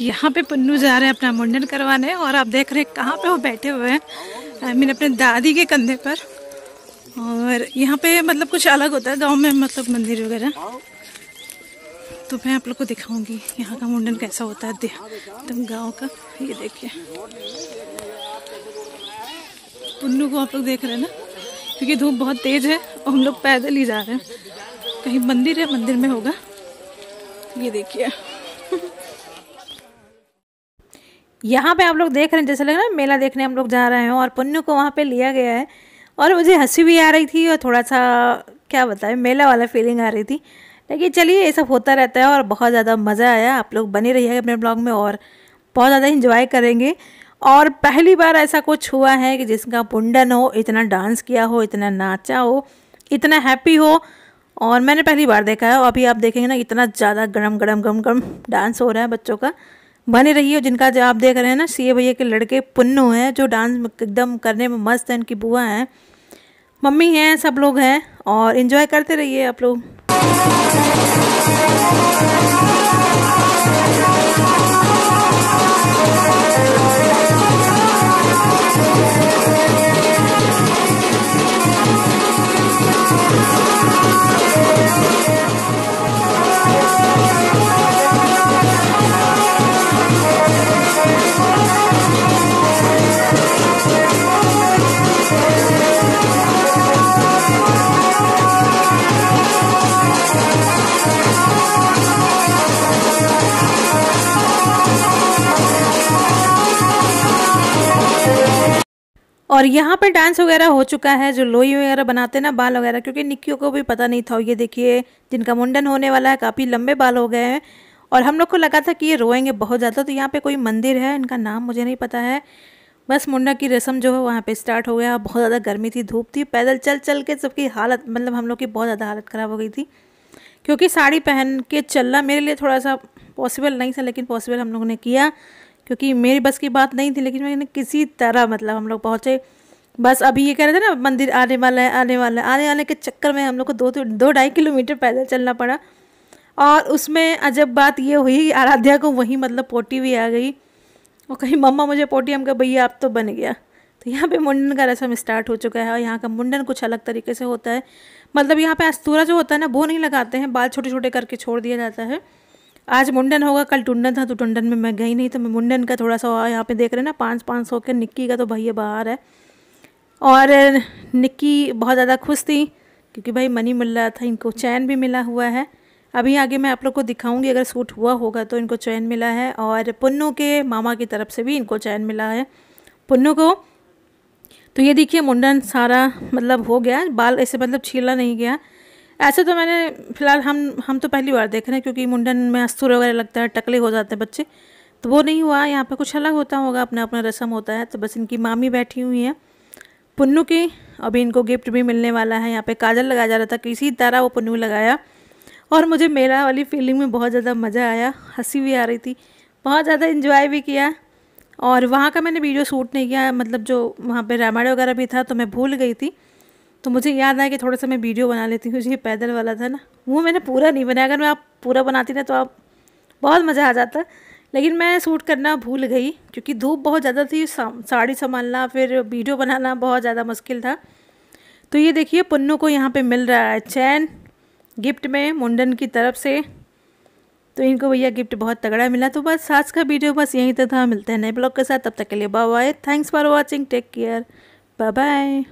यहाँ पे पन्नू जा रहे हैं अपना मुंडन करवाने और आप देख रहे हैं कहाँ पे वो बैठे हुए हैं आई मीन अपने दादी के कंधे पर और यहाँ पे मतलब कुछ अलग होता है गांव में मतलब मंदिर वगैरह तो मैं आप लोग को दिखाऊंगी यहाँ का मुंडन कैसा होता है एकदम गांव का ये देखिए पुन्नू को आप लोग देख रहे हैं ना क्योंकि धूप बहुत तेज है और हम लोग पैदल ही जा रहे हैं कहीं मंदिर है मंदिर में होगा ये देखिए यहाँ पे आप लोग देख रहे हैं जैसे लग रहा है मेला देखने हम लोग जा रहे हैं और पुण्य को वहाँ पे लिया गया है और मुझे हंसी भी आ रही थी और थोड़ा सा क्या बताए मेला वाला फीलिंग आ रही थी लेकिन चलिए ये सब होता रहता है और बहुत ज़्यादा मज़ा आया आप लोग बने रहिए अपने ब्लॉग में और बहुत ज़्यादा इंजॉय करेंगे और पहली बार ऐसा कुछ हुआ है कि जिसका पुंडन हो इतना डांस किया हो इतना नाचा हो इतना हैप्पी हो और मैंने पहली बार देखा है और अभी आप देखेंगे ना इतना ज़्यादा गरम गरम गरम गरम डांस हो रहा है बच्चों का बने रही हो जिनका जो आप देख रहे हैं ना सी भैया के लड़के पुन्नू हैं जो डांस एकदम करने में मस्त हैं उनकी बुआ हैं मम्मी हैं सब लोग हैं और इन्जॉय करते रहिए आप लोग और यहाँ पर डांस वगैरह हो चुका है जो लोई वगैरह बनाते ना बाल वगैरह क्योंकि निक्कियों को भी पता नहीं था ये देखिए जिनका मुंडन होने वाला है काफ़ी लंबे बाल हो गए हैं और हम लोग को लगा था कि ये रोएंगे बहुत ज़्यादा तो यहाँ पे कोई मंदिर है इनका नाम मुझे नहीं पता है बस मुंडा की रस्म जो है वहाँ पे स्टार्ट हो गया बहुत ज़्यादा गर्मी थी धूप थी पैदल चल चल के सबकी हालत मतलब हम लोग की बहुत ज़्यादा हालत ख़राब हो गई थी क्योंकि साड़ी पहन के चलना मेरे लिए थोड़ा सा पॉसिबल नहीं था लेकिन पॉसिबल हम लोगों ने किया क्योंकि मेरी बस की बात नहीं थी लेकिन मैंने किसी तरह मतलब हम लोग पहुँचे बस अभी ये कह रहे थे ना मंदिर आने वाला है आने वाला है आने वाले के चक्कर में हम लोग को दो तो- दो ढाई किलोमीटर पैदल चलना पड़ा और उसमें अजब बात ये हुई आराध्या को वहीं मतलब पोटी भी आ गई वो कहीं मम्मा मुझे पोटी हम कहा भैया आप तो बन गया तो यहाँ पे मुंडन का रस्म स्टार्ट हो चुका है और यहाँ का मुंडन कुछ अलग तरीके से होता है मतलब यहाँ पे अस्तूरा जो होता है ना वो नहीं लगाते हैं बाल छोटे छोटे करके छोड़ दिया जाता है आज मुंडन होगा कल टुंडन था तो टुंडन में मैं गई नहीं तो मैं मुंडन का थोड़ा सा यहाँ पे देख रहे हैं ना पाँच पाँच सौ के निक्की का तो भैया बाहर है और निक्की बहुत ज़्यादा खुश थी क्योंकि भाई मनी मिल रहा था इनको चैन भी मिला हुआ है अभी आगे मैं आप लोग को दिखाऊंगी अगर सूट हुआ होगा तो इनको चैन मिला है और पुन्नु के मामा की तरफ से भी इनको चैन मिला है पुन्नु को तो ये देखिए मुंडन सारा मतलब हो गया बाल ऐसे मतलब छीला नहीं गया ऐसे तो मैंने फ़िलहाल हम हम तो पहली बार देख रहे हैं क्योंकि मुंडन में अस्तूर वगैरह लगता है टकले हो जाते हैं बच्चे तो वो नहीं हुआ यहाँ पर कुछ अलग होता होगा अपना अपना रस्म होता है तो बस इनकी मामी बैठी हुई है पुन्नू की अभी इनको गिफ्ट भी मिलने वाला है यहाँ पर काजल लगाया जा रहा था किसी तरह वो पुन्नू लगाया और मुझे मेला वाली फीलिंग में बहुत ज़्यादा मज़ा आया हंसी भी आ रही थी बहुत ज़्यादा इन्जॉय भी किया और वहाँ का मैंने वीडियो शूट नहीं किया मतलब जो वहाँ पर रामायण वगैरह भी था तो मैं भूल गई थी तो मुझे याद आया कि थोड़ा सा मैं वीडियो बना लेती हूँ जो ये पैदल वाला था ना वो मैंने पूरा नहीं बनाया अगर मैं आप पूरा बनाती ना तो आप बहुत मज़ा आ जाता लेकिन मैं सूट करना भूल गई क्योंकि धूप बहुत ज़्यादा थी साड़ी संभालना फिर वीडियो बनाना बहुत ज़्यादा मुश्किल था तो ये देखिए पन्नू को यहाँ पर मिल रहा है चैन गिफ्ट में मुंडन की तरफ से तो इनको भैया गिफ्ट बहुत तगड़ा मिला तो बस आज का वीडियो बस यहीं तक था मिलते हैं नए ब्लॉग के साथ तब तक के लिए bye bye thanks for watching take care bye bye